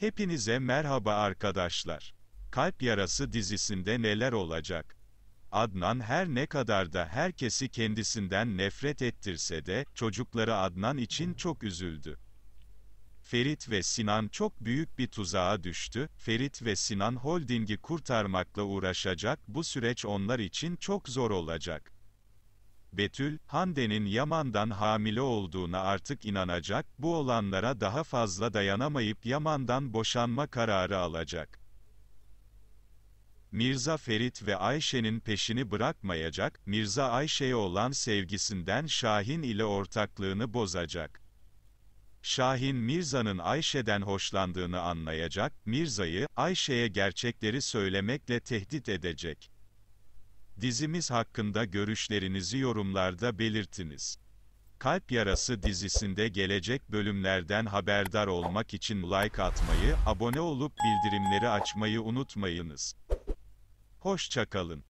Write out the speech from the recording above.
Hepinize merhaba arkadaşlar. Kalp Yarası dizisinde neler olacak? Adnan her ne kadar da herkesi kendisinden nefret ettirse de, çocukları Adnan için çok üzüldü. Ferit ve Sinan çok büyük bir tuzağa düştü, Ferit ve Sinan holdingi kurtarmakla uğraşacak, bu süreç onlar için çok zor olacak. Betül, Hande'nin Yaman'dan hamile olduğuna artık inanacak, bu olanlara daha fazla dayanamayıp Yaman'dan boşanma kararı alacak. Mirza Ferit ve Ayşe'nin peşini bırakmayacak, Mirza Ayşe'ye olan sevgisinden Şahin ile ortaklığını bozacak. Şahin Mirza'nın Ayşe'den hoşlandığını anlayacak, Mirza'yı, Ayşe'ye gerçekleri söylemekle tehdit edecek. Dizimiz hakkında görüşlerinizi yorumlarda belirtiniz. Kalp Yarası dizisinde gelecek bölümlerden haberdar olmak için like atmayı, abone olup bildirimleri açmayı unutmayınız. Hoşçakalın.